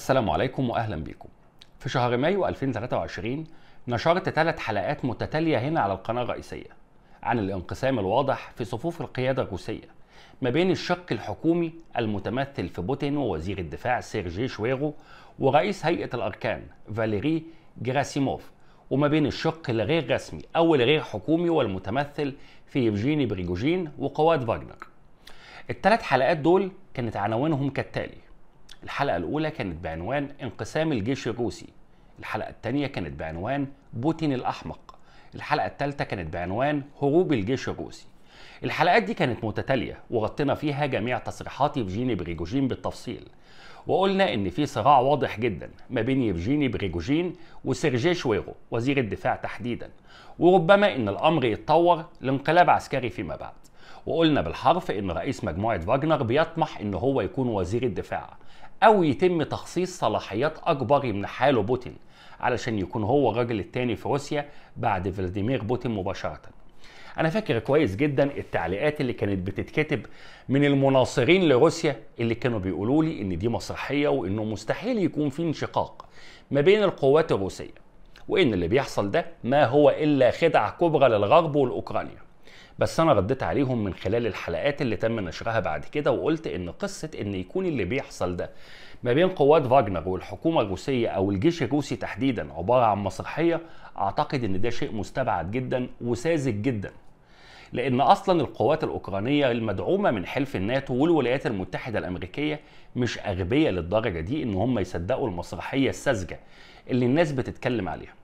السلام عليكم واهلا بيكم. في شهر مايو 2023 نشرت ثلاث حلقات متتاليه هنا على القناه الرئيسيه عن الانقسام الواضح في صفوف القياده الروسيه ما بين الشق الحكومي المتمثل في بوتين ووزير الدفاع سيرجي شويغو ورئيس هيئه الاركان فاليري جراسيموف وما بين الشق الغير رسمي او الغير حكومي والمتمثل في يفجيني بريجوجين وقوات فاجنر. الثلاث حلقات دول كانت عناوينهم كالتالي الحلقة الأولى كانت بعنوان انقسام الجيش الروسي الحلقة الثانية كانت بعنوان بوتين الأحمق الحلقة الثالثة كانت بعنوان هروب الجيش الروسي الحلقات دي كانت متتالية وغطينا فيها جميع تصريحات يفجيني بريجوجين بالتفصيل وقلنا ان في صراع واضح جدا ما بين يفجيني بريجوجين وسيرجي شويغو وزير الدفاع تحديدا وربما ان الامر يتطور لانقلاب عسكري فيما بعد وقلنا بالحرف ان رئيس مجموعه فاجنر بيطمح ان هو يكون وزير الدفاع او يتم تخصيص صلاحيات اكبر من حاله بوتين علشان يكون هو الراجل الثاني في روسيا بعد فلاديمير بوتين مباشره انا فاكر كويس جدا التعليقات اللي كانت بتتكتب من المناصرين لروسيا اللي كانوا بيقولوا لي ان دي مسرحيه وانه مستحيل يكون في انشقاق ما بين القوات الروسيه وان اللي بيحصل ده ما هو الا خدعه كبرى للغرب والاوكرانيا بس انا رديت عليهم من خلال الحلقات اللي تم نشرها بعد كده وقلت ان قصه ان يكون اللي بيحصل ده ما بين قوات فاجنر والحكومه الروسيه او الجيش الروسي تحديدا عباره عن مسرحيه اعتقد ان ده شيء مستبعد جدا وساذج جدا لان اصلا القوات الاوكرانيه المدعومه من حلف الناتو والولايات المتحده الامريكيه مش اغبيه للدرجه دي ان هم يصدقوا المسرحيه الساذجه اللي الناس بتتكلم عليها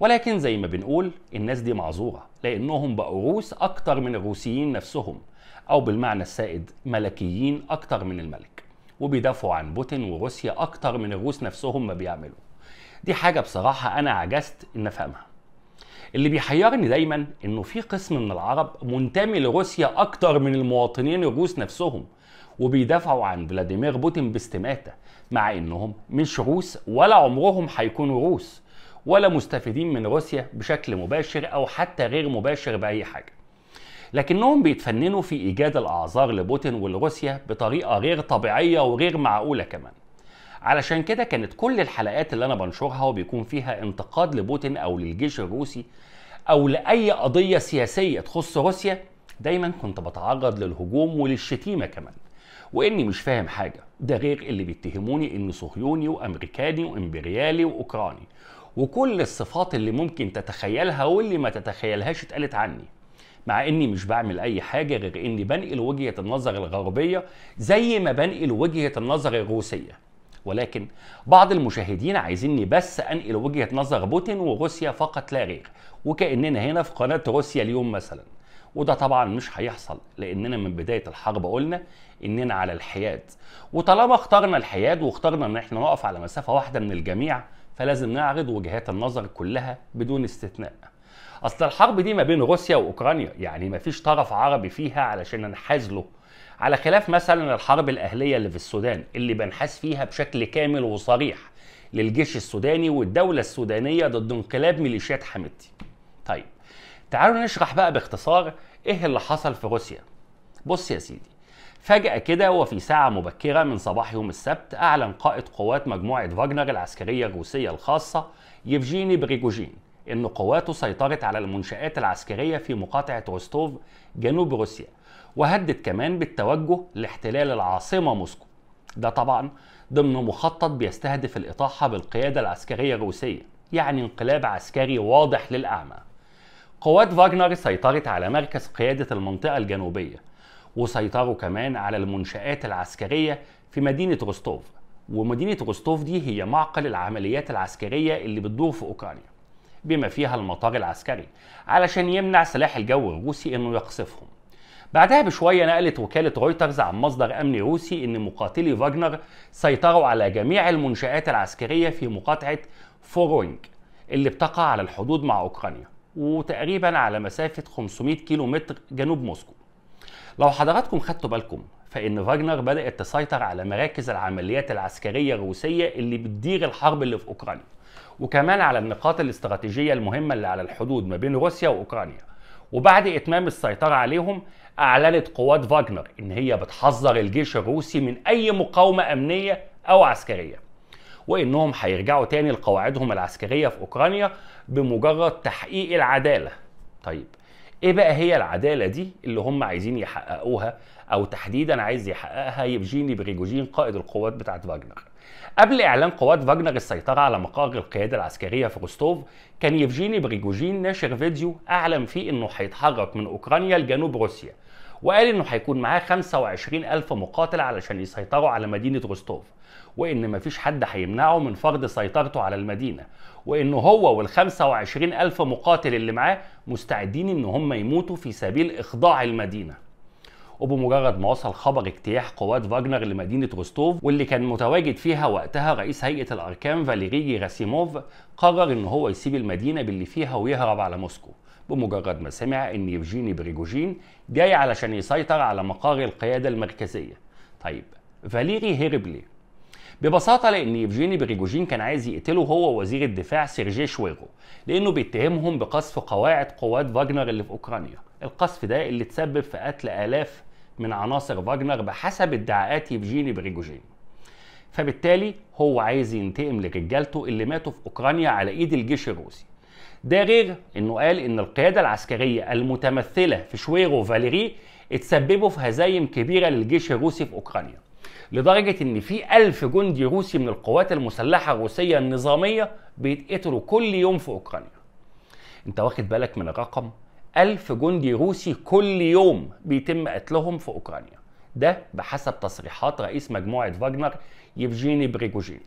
ولكن زي ما بنقول الناس دي معذورة لأنهم بقوا روس أكتر من الروسيين نفسهم أو بالمعنى السائد ملكيين أكتر من الملك وبيدافعوا عن بوتين وروسيا أكتر من الروس نفسهم ما بيعملوا دي حاجة بصراحة أنا عجزت إن أفهمها اللي بيحيرني دايما إنه في قسم من العرب منتمي لروسيا أكتر من المواطنين الروس نفسهم وبيدافعوا عن فلاديمير بوتين باستماتة مع إنهم مش روس ولا عمرهم هيكونوا روس ولا مستفيدين من روسيا بشكل مباشر او حتى غير مباشر باي حاجه لكنهم بيتفننوا في ايجاد الاعذار لبوتين ولروسيا بطريقه غير طبيعيه وغير معقوله كمان علشان كده كانت كل الحلقات اللي انا بنشرها وبيكون فيها انتقاد لبوتين او للجيش الروسي او لاي قضيه سياسيه تخص روسيا دايما كنت بتعرض للهجوم وللشتيمه كمان واني مش فاهم حاجه ده غير اللي بيتهموني اني صهيوني وامريكاني وامبريالي واوكراني وكل الصفات اللي ممكن تتخيلها واللي ما تتخيلهاش اتقالت عني مع اني مش بعمل اي حاجه غير اني بنقل وجهه النظر الغربيه زي ما بنقل وجهه النظر الروسيه ولكن بعض المشاهدين عايزيني بس انقل وجهه نظر بوتين وروسيا فقط لا غير وكاننا هنا في قناه روسيا اليوم مثلا وده طبعا مش هيحصل لاننا من بدايه الحرب قلنا اننا على الحياد وطالما اخترنا الحياد واخترنا ان احنا نقف على مسافه واحده من الجميع فلازم نعرض وجهات النظر كلها بدون استثناء اصل الحرب دي ما بين روسيا واوكرانيا يعني ما فيش طرف عربي فيها علشان ننحاز له على خلاف مثلا الحرب الاهليه اللي في السودان اللي بنحاز فيها بشكل كامل وصريح للجيش السوداني والدوله السودانيه ضد انقلاب ميليشيات حمدتي طيب تعالوا نشرح بقى باختصار ايه اللي حصل في روسيا بص يا سيدي فجأة كده وفي ساعة مبكرة من صباح يوم السبت أعلن قائد قوات مجموعة فاجنر العسكرية الروسية الخاصة يفجيني بريجوجين إن قواته سيطرت على المنشآت العسكرية في مقاطعة روستوف جنوب روسيا وهدد كمان بالتوجه لاحتلال العاصمة موسكو ده طبعا ضمن مخطط بيستهدف الإطاحة بالقيادة العسكرية الروسية يعني انقلاب عسكري واضح للأعمى قوات فاجنر سيطرت على مركز قيادة المنطقة الجنوبية وسيطروا كمان على المنشآت العسكرية في مدينة غوستوف ومدينة غوستوف دي هي معقل العمليات العسكرية اللي بتدور في أوكرانيا بما فيها المطار العسكري علشان يمنع سلاح الجو الروسي انه يقصفهم بعدها بشويه نقلت وكاله رويترز عن مصدر امني روسي ان مقاتلي فاجنر سيطروا على جميع المنشات العسكريه في مقاطعه فوروينج اللي بتقع على الحدود مع اوكرانيا وتقريبا على مسافه 500 كيلومتر جنوب موسكو لو حضراتكم خدتوا بالكم فإن فاجنر بدأت تسيطر على مراكز العمليات العسكرية الروسية اللي بتدير الحرب اللي في أوكرانيا وكمان على النقاط الاستراتيجية المهمة اللي على الحدود ما بين روسيا وأوكرانيا وبعد إتمام السيطرة عليهم أعلنت قوات فاجنر إن هي بتحذر الجيش الروسي من أي مقاومة أمنية أو عسكرية وإنهم هيرجعوا تاني لقواعدهم العسكرية في أوكرانيا بمجرد تحقيق العدالة طيب ايه بقى هي العداله دي اللي هم عايزين يحققوها او تحديدا عايز يحققها يفجيني بريجوجين قائد القوات بتاعه فاجنر قبل اعلان قوات فاجنر السيطره على مقر القياده العسكريه في روستوف كان يفجيني بريجوجين ناشر فيديو اعلن فيه انه هيتحرك من اوكرانيا لجنوب روسيا وقال انه هيكون معاه 25 الف مقاتل علشان يسيطروا على مدينه غوستوف وان مفيش حد هيمنعه من فرض سيطرته على المدينه وان هو وال 25 الف مقاتل اللي معاه مستعدين ان هم يموتوا في سبيل اخضاع المدينه وبمجرد ما وصل خبر اجتياح قوات فاجنر لمدينة غوستوف واللي كان متواجد فيها وقتها رئيس هيئة الأركان فاليري جيراسيموف قرر إن هو يسيب المدينة باللي فيها ويهرب على موسكو بمجرد ما سمع ان يفجيني بريجوجين جاي علشان يسيطر على مقر القيادة المركزية طيب فاليري هرب ليه؟ ببساطة لأن يفجيني بريجوجين كان عايز يقتله هو وزير الدفاع سيرجي شويغو لأنه بيتهمهم بقصف قواعد قوات فاجنر اللي في أوكرانيا القصف ده اللي تسبب في قتل آلاف من عناصر فاجنر بحسب ادعاءات يفجيني بريجوجين فبالتالي هو عايز ينتقم لرجالته اللي ماتوا في أوكرانيا على إيد الجيش الروسي ده غير انه قال ان القياده العسكريه المتمثله في شويرو فاليري اتسببوا في هزايم كبيره للجيش الروسي في اوكرانيا لدرجه ان في ألف جندي روسي من القوات المسلحه الروسيه النظاميه بيتقتلوا كل يوم في اوكرانيا انت واخد بالك من الرقم ألف جندي روسي كل يوم بيتم قتلهم في اوكرانيا ده بحسب تصريحات رئيس مجموعه فاجنر يفجيني بريجوجين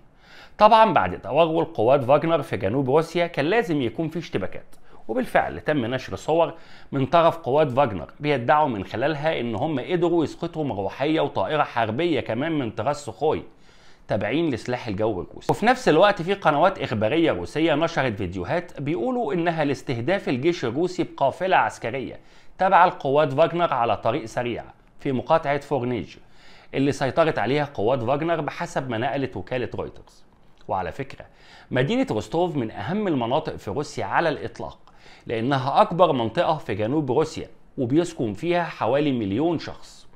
طبعا بعد توغل قوات فاجنر في جنوب روسيا كان لازم يكون في اشتباكات وبالفعل تم نشر صور من طرف قوات فاجنر بيدعوا من خلالها ان هم قدروا يسقطوا مروحيه وطائره حربيه كمان من طراز سخوي تابعين لسلاح الجو الروسي وفي نفس الوقت في قنوات إخبارية روسية نشرت فيديوهات بيقولوا إنها لاستهداف الجيش الروسي بقافلة عسكرية تابعة لقوات فاجنر على طريق سريع في مقاطعة فورنيج اللي سيطرت عليها قوات فاجنر بحسب ما نقلت وكالة رويترز وعلى فكرة مدينة روستوف من أهم المناطق في روسيا على الإطلاق لأنها أكبر منطقة في جنوب روسيا وبيسكن فيها حوالي مليون شخص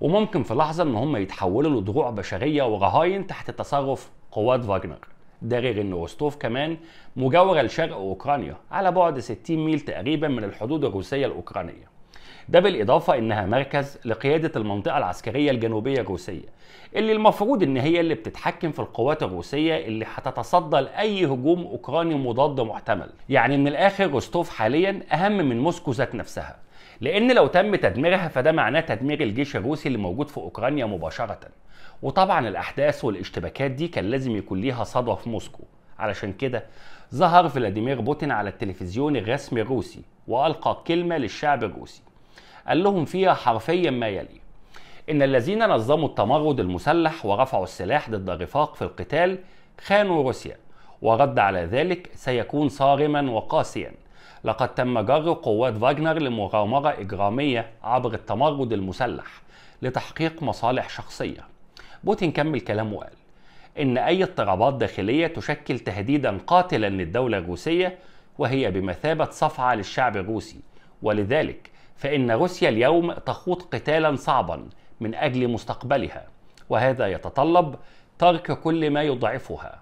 وممكن في لحظة إن هم يتحولوا لدروع بشرية ورهاين تحت تصرف قوات فاجنر ده غير إن روستوف كمان مجاورة لشرق أوكرانيا على بعد 60 ميل تقريبا من الحدود الروسية الأوكرانية ده بالاضافه انها مركز لقياده المنطقه العسكريه الجنوبيه الروسيه اللي المفروض ان هي اللي بتتحكم في القوات الروسيه اللي هتتصدى لاي هجوم اوكراني مضاد محتمل يعني من الاخر روستوف حاليا اهم من موسكو ذات نفسها لان لو تم تدميرها فده معناه تدمير الجيش الروسي اللي موجود في اوكرانيا مباشره وطبعا الاحداث والاشتباكات دي كان لازم يكون ليها صدى في موسكو علشان كده ظهر فلاديمير بوتين على التلفزيون الرسمي الروسي والقى كلمه للشعب الروسي قال لهم فيها حرفيا ما يلي إن الذين نظموا التمرد المسلح ورفعوا السلاح ضد الرفاق في القتال خانوا روسيا ورد على ذلك سيكون صارما وقاسيا لقد تم جر قوات فاجنر لمغامرة إجرامية عبر التمرد المسلح لتحقيق مصالح شخصية بوتين كمل كلامه وقال إن أي اضطرابات داخلية تشكل تهديدا قاتلا للدولة الروسية وهي بمثابة صفعة للشعب الروسي ولذلك فإن روسيا اليوم تخوض قتالا صعبا من أجل مستقبلها وهذا يتطلب ترك كل ما يضعفها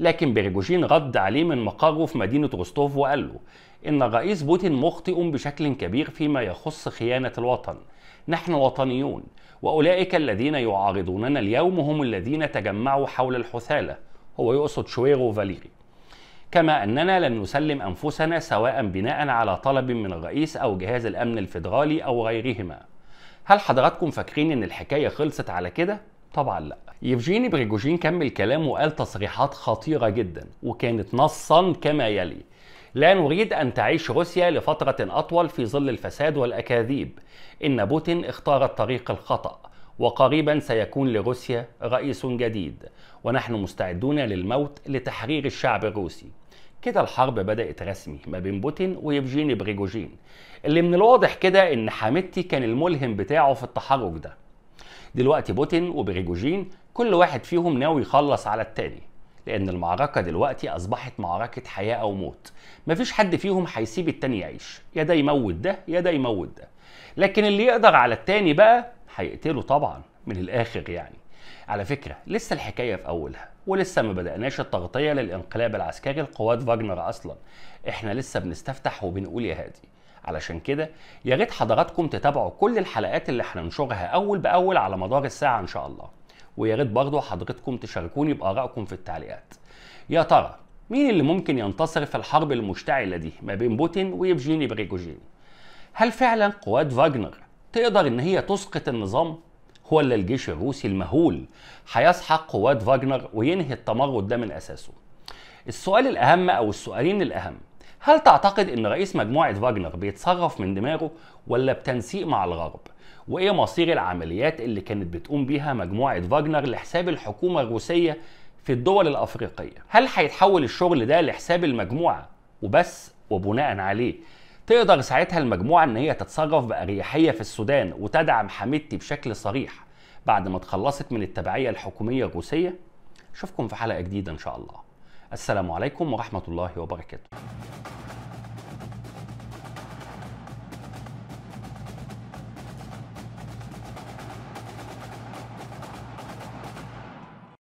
لكن بريجوجين رد عليه من مقره في مدينة روستوف وقال له إن الرئيس بوتين مخطئ بشكل كبير فيما يخص خيانة الوطن نحن وطنيون وأولئك الذين يعارضوننا اليوم هم الذين تجمعوا حول الحثالة هو يقصد شويرو فاليري كما أننا لن نسلم أنفسنا سواء بناء على طلب من الرئيس أو جهاز الأمن الفيدرالي أو غيرهما هل حضراتكم فاكرين ان الحكايه خلصت على كده طبعا لا يفجيني بريجوجين كمل كلام وقال تصريحات خطيره جدا وكانت نصا كما يلي لا نريد ان تعيش روسيا لفتره اطول في ظل الفساد والاكاذيب ان بوتين اختار الطريق الخطا وقريبا سيكون لروسيا رئيس جديد ونحن مستعدون للموت لتحرير الشعب الروسي كده الحرب بدأت رسمي ما بين بوتين ويفجين بريجوجين اللي من الواضح كده ان حميدتي كان الملهم بتاعه في التحرك ده دلوقتي بوتين وبريجوجين كل واحد فيهم ناوي يخلص على التاني لأن المعركة دلوقتي أصبحت معركة حياة أو موت مفيش حد فيهم هيسيب التاني يعيش يا ده يموت ده يا ده يموت ده لكن اللي يقدر على التاني بقى هيقتله طبعا من الاخر يعني على فكرة لسه الحكاية في أولها ولسه ما بدأناش التغطية للانقلاب العسكري لقوات فاجنر أصلا احنا لسه بنستفتح وبنقول يا هادي علشان كده يا ريت حضراتكم تتابعوا كل الحلقات اللي هننشرها أول بأول على مدار الساعة إن شاء الله ويا ريت برضه حضرتكم تشاركوني بآرائكم في التعليقات يا ترى مين اللي ممكن ينتصر في الحرب المشتعلة دي ما بين بوتين ويفجيني بريجوجين هل فعلا قوات فاجنر تقدر ان هي تسقط النظام هو اللي الجيش الروسي المهول هيسحق قوات فاجنر وينهي التمرد ده من اساسه. السؤال الاهم او السؤالين الاهم هل تعتقد ان رئيس مجموعه فاجنر بيتصرف من دماغه ولا بتنسيق مع الغرب؟ وايه مصير العمليات اللي كانت بتقوم بيها مجموعه فاجنر لحساب الحكومه الروسيه في الدول الافريقيه؟ هل هيتحول الشغل ده لحساب المجموعه وبس وبناء عليه تقدر ساعتها المجموعة إن هي تتصرف بأريحية في السودان وتدعم حميدتي بشكل صريح بعد ما اتخلصت من التبعية الحكومية الروسية أشوفكم في حلقة جديدة إن شاء الله السلام عليكم ورحمة الله وبركاته